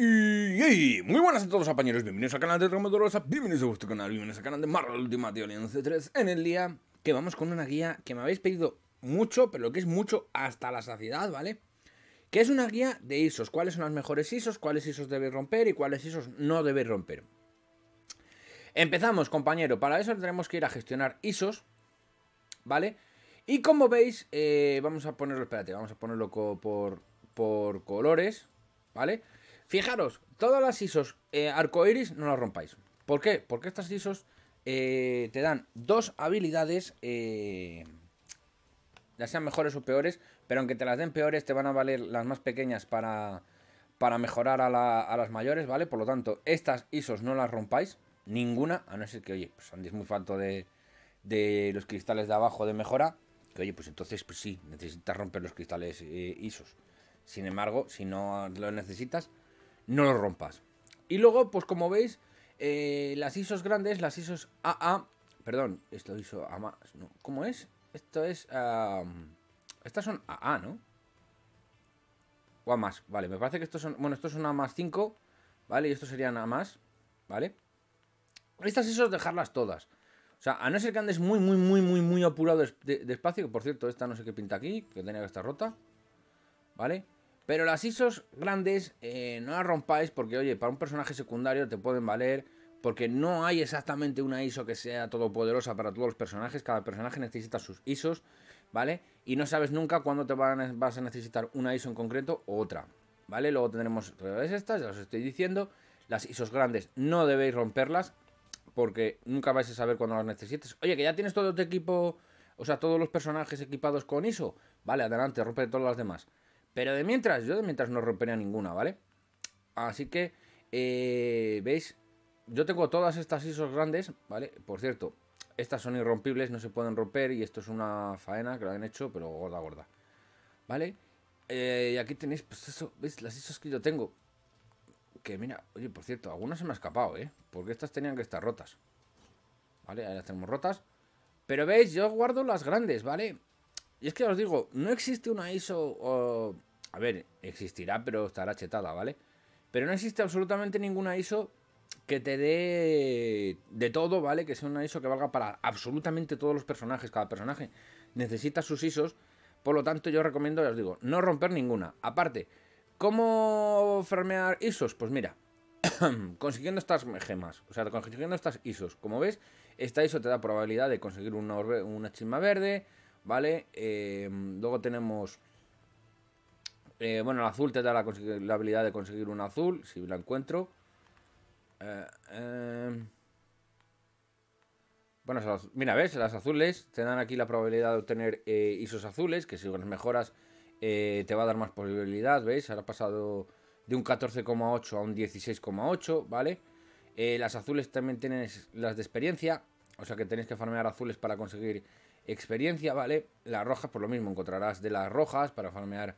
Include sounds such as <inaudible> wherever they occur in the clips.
Y muy buenas a todos compañeros, bienvenidos al canal de Tramadorosa, bienvenidos a vuestro canal, bienvenidos al canal de Marvel Ultimate Alliance 3 en el día que vamos con una guía que me habéis pedido mucho, pero lo que es mucho hasta la saciedad, ¿vale? Que es una guía de ISOs, cuáles son las mejores ISOs, cuáles ISOs debéis romper y cuáles ISOs no debéis romper. Empezamos, compañero, para eso tenemos que ir a gestionar ISOs, ¿vale? Y como veis, eh, vamos a ponerlo, espérate, vamos a ponerlo por, por colores, ¿vale? vale Fijaros, todas las ISOs eh, arcoiris no las rompáis. ¿Por qué? Porque estas ISOs eh, te dan dos habilidades, eh, ya sean mejores o peores, pero aunque te las den peores, te van a valer las más pequeñas para, para mejorar a, las mayores, ¿vale? Por lo tanto, estas ISOs no las rompáis, ninguna, a no ser que, oye, pues andéis muy falto de, los cristales de abajo de mejora, que oye, pues entonces pues sí, necesitas romper los cristales ISOs. Sin embargo, si no lo necesitas, no lo rompas. Y luego, pues como veis, eh, las ISOs grandes, las ISOs AA, perdón, esto ISO A más, ¿cómo es? Esto es, estas son AA, ¿no? O A más, vale, me parece que estos son, bueno, estos son A más 5, ¿vale? Y estos serían A más, ¿vale? Estas ISOs dejarlas todas. O sea, a no ser que andes muy, muy, muy, muy, muy apurado de, de espacio, que por cierto, esta no sé qué pinta aquí, que tenía que estar rota, ¿vale? Pero las ISOs grandes eh, no las rompáis porque, oye, para un personaje secundario te pueden valer porque no hay exactamente una ISO que sea todopoderosa para todos los personajes. Cada personaje necesita sus ISOs, ¿vale? Y no sabes nunca cuándo te vas a necesitar una ISO en concreto o otra, ¿vale? Luego tendremos todas estas, ya os estoy diciendo. Las ISOs grandes no debéis romperlas porque nunca vais a saber cuándo las necesites. Oye, que ya tienes todo tu equipo, o sea, todos los personajes equipados con ISO. Vale, adelante, rompe todas las demás. Pero de mientras, yo de mientras no rompería ninguna, ¿vale? Así que, eh, ¿veis? Yo tengo todas estas ISOs grandes, ¿vale? Por cierto, estas son irrompibles, no se pueden romper y esto es una faena que lo han hecho, pero gorda, gorda. ¿Vale? Eh, y aquí tenéis, pues eso, ¿veis? Las ISOs que yo tengo. Que mira, oye, por cierto, algunas se me han escapado, ¿eh? Porque estas tenían que estar rotas. ¿Vale? Ahí las tenemos rotas. Pero veis, yo guardo las grandes, ¿vale? Y es que os digo, no existe una ISO... A ver, existirá, pero estará chetada, ¿vale? Pero no existe absolutamente ninguna ISO que te dé de todo, ¿vale? Que sea una ISO que valga para absolutamente todos los personajes. Cada personaje necesita sus ISOs. Por lo tanto, yo recomiendo, ya os digo, no romper ninguna. Aparte, ¿cómo farmear ISOs? Pues mira, <coughs> consiguiendo estas gemas, o sea, consiguiendo estas ISOs. Como ves, esta ISO te da probabilidad de conseguir una, chisma verde, ¿vale? Eh, luego tenemos eh, bueno, el azul te da la, habilidad de conseguir un azul, si la encuentro. Eh, eh. Bueno, mira, ves, las azules te dan aquí la probabilidad de obtener ISOs azules, que si las mejoras te va a dar más posibilidad, ¿veis? Ahora ha pasado de un 14,8 a un 16,8, ¿vale? las azules también tienen las de experiencia, o sea que tenéis que farmear azules para conseguir experiencia, ¿vale? Las rojas, por lo mismo, encontrarás de las rojas para farmear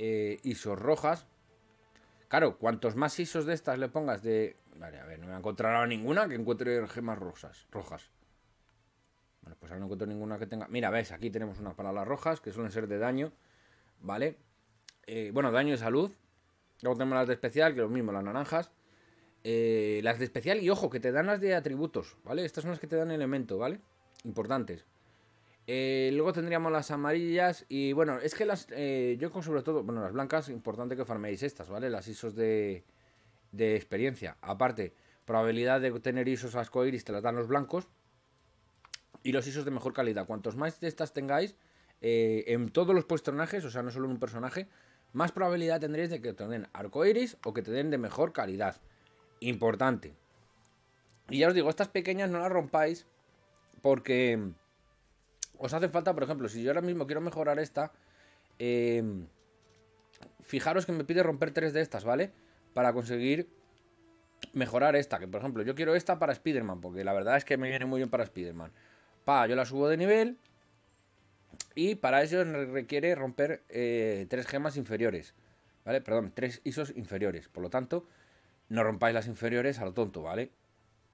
eh, ISOs rojas. Claro, cuantos más ISOs de estas le pongas de... Vale, a ver, no me encontrará ninguna que encuentre gemas rosas, rojas. Bueno, pues ahora no encuentro ninguna que tenga... Mira, veis, aquí tenemos unas para las rojas, que suelen ser de daño, ¿vale? Eh, bueno, daño y salud. Luego tenemos las de especial, que es lo mismo, las naranjas. Eh, las de especial y ojo, que te dan las de atributos, ¿vale? Estas son las que te dan elemento, ¿vale? Importantes. Eh, luego tendríamos las amarillas y bueno, es que las, eh, yo con sobre todo, bueno, las blancas, importante que farméis estas, ¿vale? Las ISOs de, de experiencia. Aparte, probabilidad de tener ISOs ascoiris te las dan los blancos y los ISOs de mejor calidad. Cuantos más de estas tengáis eh, en todos los personajes, o sea, no solo en un personaje, más probabilidad tendréis de que te den arcoiris o que te den de mejor calidad. Importante. Y ya os digo, estas pequeñas no las rompáis porque os hace falta, por ejemplo, si yo ahora mismo quiero mejorar esta, eh, fijaros que me pide romper tres de estas, ¿vale? Para conseguir mejorar esta, que por ejemplo yo quiero esta para Spider-Man, porque la verdad es que me viene muy bien para Spider-Man. Pa, yo la subo de nivel y para eso requiere romper eh, tres gemas inferiores, ¿vale? Perdón, tres ISOs inferiores, por lo tanto, no rompáis las inferiores a lo tonto, ¿vale?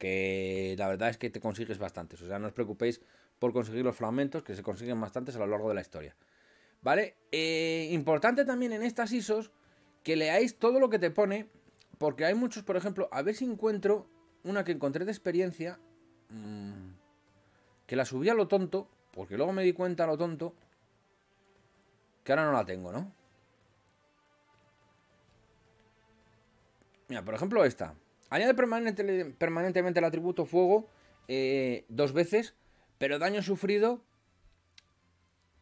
que la verdad es que te consigues bastantes. O sea, no os preocupéis por conseguir los fragmentos, que se consiguen bastantes a lo largo de la historia. ¿Vale? Eh, importante también en estas ISOs que leáis todo lo que te pone, porque hay muchos, por ejemplo, a ver si encuentro una que encontré de experiencia, mm, que la subí a lo tonto, porque luego me di cuenta a lo tonto, que ahora no la tengo, ¿no? Mira, por ejemplo esta. Añade permanentemente el atributo fuego eh, dos veces, pero daño sufrido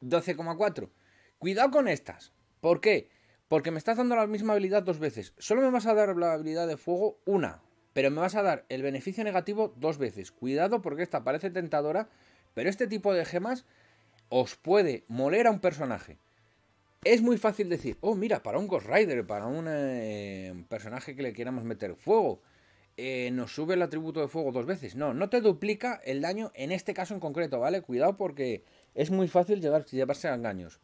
12,4. Cuidado con estas. ¿Por qué? Porque me estás dando la misma habilidad dos veces. Solo me vas a dar la habilidad de fuego una, pero me vas a dar el beneficio negativo dos veces. Cuidado porque esta parece tentadora, pero este tipo de gemas os puede moler a un personaje. Es muy fácil decir, oh mira, para un Ghost Rider, para un eh, personaje que le queramos meter fuego, eh, nos sube el atributo de fuego dos veces. No, no te duplica el daño en este caso en concreto, ¿vale? Cuidado porque es muy fácil llevarse a engaños.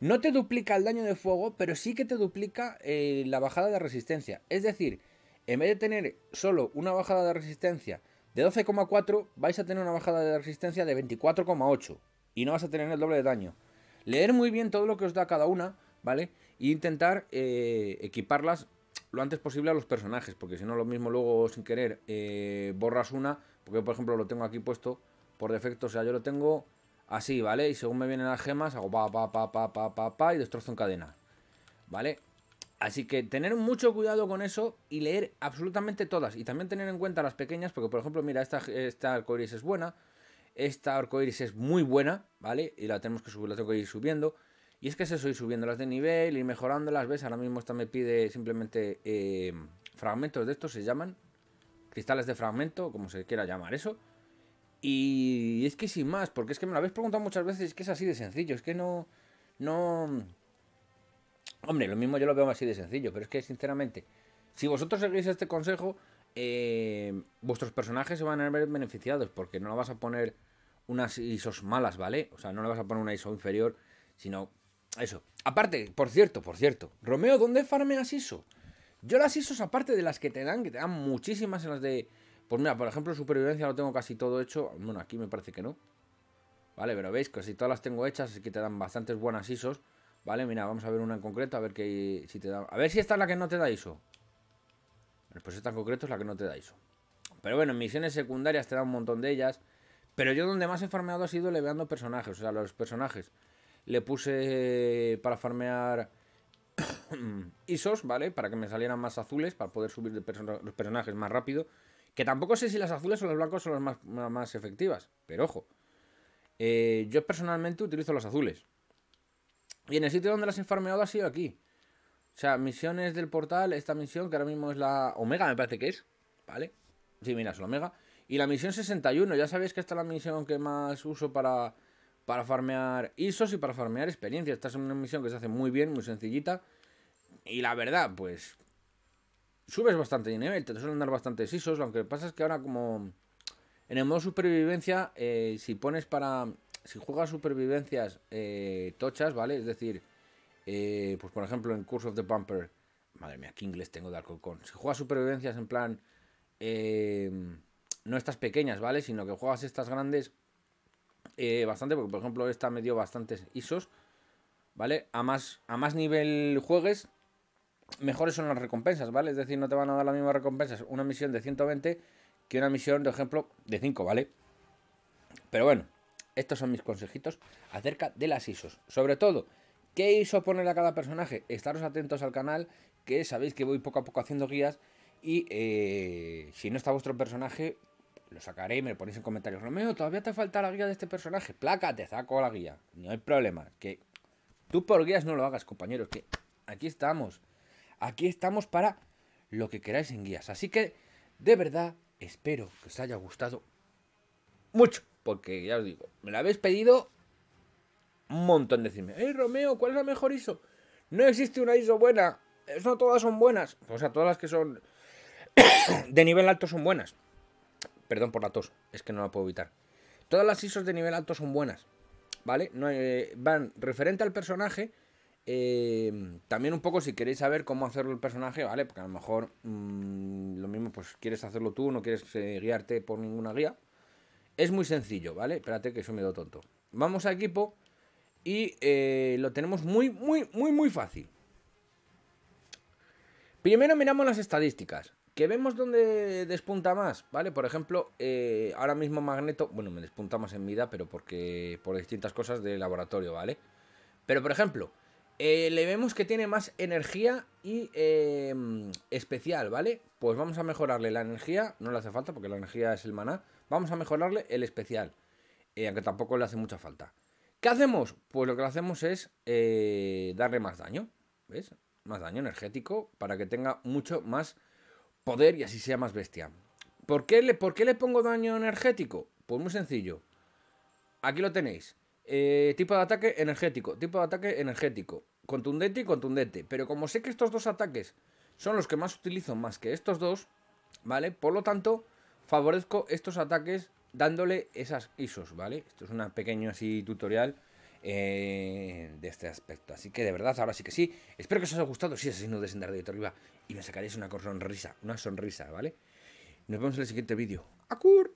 No te duplica el daño de fuego, pero sí que te duplica eh, la bajada de resistencia. Es decir, en vez de tener solo una bajada de resistencia de 12,4, vais a tener una bajada de resistencia de 24,8. Y no vas a tener el doble de daño. Leer muy bien todo lo que os da cada una, ¿vale? E intentar eh, equiparlas lo antes posible a los personajes, porque si no, lo mismo luego sin querer eh, borras una, porque por ejemplo lo tengo aquí puesto por defecto, o sea, yo lo tengo así, ¿vale? Y según me vienen las gemas, hago pa, pa, pa, pa, pa, pa, pa y destrozo en cadena, ¿vale? Así que tener mucho cuidado con eso y leer absolutamente todas. Y también tener en cuenta las pequeñas, porque por ejemplo, mira, esta, esta arcoiris es buena, esta arcoiris es muy buena, ¿vale? Y la tenemos que subir, la tengo que ir subiendo. Y es que se eso, ir subiéndolas de nivel, ir mejorándolas, ¿ves? Ahora mismo esta me pide simplemente eh, fragmentos de estos, se llaman. Cristales de fragmento, como se quiera llamar eso. Y es que sin más, porque es que me lo habéis preguntado muchas veces, es que es así de sencillo, es que no... No... Hombre, lo mismo yo lo veo así de sencillo, pero es que sinceramente, si vosotros seguís este consejo, eh, vuestros personajes se van a ver beneficiados, porque no vas a poner unas ISOs malas, ¿vale? O sea, no le vas a poner una ISO inferior, sino eso. Aparte, por cierto, por cierto. Romeo, ¿dónde farmeas ISO? Yo las ISOs, aparte de las que te dan, que te dan muchísimas en las de... Pues mira, por ejemplo, supervivencia lo tengo casi todo hecho. Bueno, aquí me parece que no. Vale, pero veis, casi todas las tengo hechas, así que te dan bastantes buenas ISOs. Vale, mira, vamos a ver una en concreto, a ver si te da... A ver si esta es la que no te da ISO. Pues esta en concreto es la que no te da ISO. Pero bueno, en misiones secundarias te dan un montón de ellas. Pero yo donde más he farmeado ha sido leveando personajes, o sea, los personajes le puse eh, para farmear <coughs> ISOs, ¿vale? Para que me salieran más azules, para poder subir de los personajes más rápido. Que tampoco sé si las azules o los blancos son las más, efectivas, pero ojo. Eh, yo personalmente utilizo las azules. Y en el sitio donde las he farmeado ha sido aquí. O sea, misiones del portal, esta misión que ahora mismo es la Omega, me parece que es, ¿vale? Sí, mira, es la Omega. Y la misión 61, ya sabéis que esta es la misión que más uso para para farmear ISOs y para farmear experiencia. Esta es una misión que se hace muy bien, muy sencillita. Y la verdad, pues... Subes bastante de nivel, te suelen dar bastantes ISOs. Lo que pasa es que ahora como... En el modo supervivencia, eh, si pones para... Si juegas supervivencias eh, tochas, ¿vale? Es decir, eh, pues por ejemplo en Curse of the bumper Madre mía, qué inglés tengo de con Si juegas supervivencias en plan... no estas pequeñas, ¿vale? Sino que juegas estas grandes eh, bastante, porque por ejemplo esta me dio bastantes ISOs, ¿vale? A más, a más nivel juegues, mejores son las recompensas, ¿vale? Es decir, no te van a dar las mismas recompensas una misión de 120 que una misión, de ejemplo, de 5, ¿vale? Pero bueno, estos son mis consejitos acerca de las ISOs. Sobre todo, ¿qué ISO poner a cada personaje? Estaros atentos al canal, que sabéis que voy poco a poco haciendo guías y eh, si no está vuestro personaje, lo sacaré y me lo ponéis en comentarios. Romeo, todavía te falta la guía de este personaje. Placa, te saco la guía. No hay problema. Que tú por guías no lo hagas, compañeros. Que aquí estamos. Aquí estamos para lo que queráis en guías. Así que, de verdad, espero que os haya gustado mucho. Porque ya os digo, me la habéis pedido un montón. Decirme, hey Romeo, ¿cuál es la mejor ISO? No existe una ISO buena. No todas son buenas. O sea, todas las que son <coughs> de nivel alto son buenas. Perdón por la tos, es que no la puedo evitar. Todas las ISOs de nivel alto son buenas, ¿vale? Eh, van referente al personaje. Eh, también un poco si queréis saber cómo hacerlo el personaje, ¿vale? Porque a lo mejor mm, lo mismo, pues quieres hacerlo tú, no quieres eh, guiarte por ninguna guía. Es muy sencillo, ¿vale? Espérate que me medio tonto. Vamos a equipo y lo tenemos muy, muy, muy, muy fácil. Primero miramos las estadísticas. Que vemos dónde despunta más, ¿vale? Por ejemplo, eh, ahora mismo Magneto, bueno, me despunta más en vida, pero porque por distintas cosas de laboratorio, ¿vale? Pero por ejemplo, eh, le vemos que tiene más energía y eh, especial, ¿vale? Pues vamos a mejorarle la energía, no le hace falta porque la energía es el maná, vamos a mejorarle el especial, aunque tampoco le hace mucha falta. ¿Qué hacemos? Pues lo que hacemos es darle más daño, ¿ves? Más daño energético para que tenga mucho más poder y así sea más bestia. ¿Por qué le, le pongo daño energético? Pues muy sencillo. Aquí lo tenéis. Eh, tipo de ataque energético, tipo de ataque energético. Contundente y contundente. Pero como sé que estos dos ataques son los que más utilizo más que estos dos, ¿vale? Por lo tanto, favorezco estos ataques dándole esas ISOs, ¿vale? Esto es un pequeño así tutorial eh, de este aspecto. Así que de verdad, ahora sí que sí. Espero que os haya gustado. Si es así, no de de arriba y me sacaréis una sonrisa, una sonrisa, ¿vale? Nos vemos en el siguiente vídeo. ¡Acur!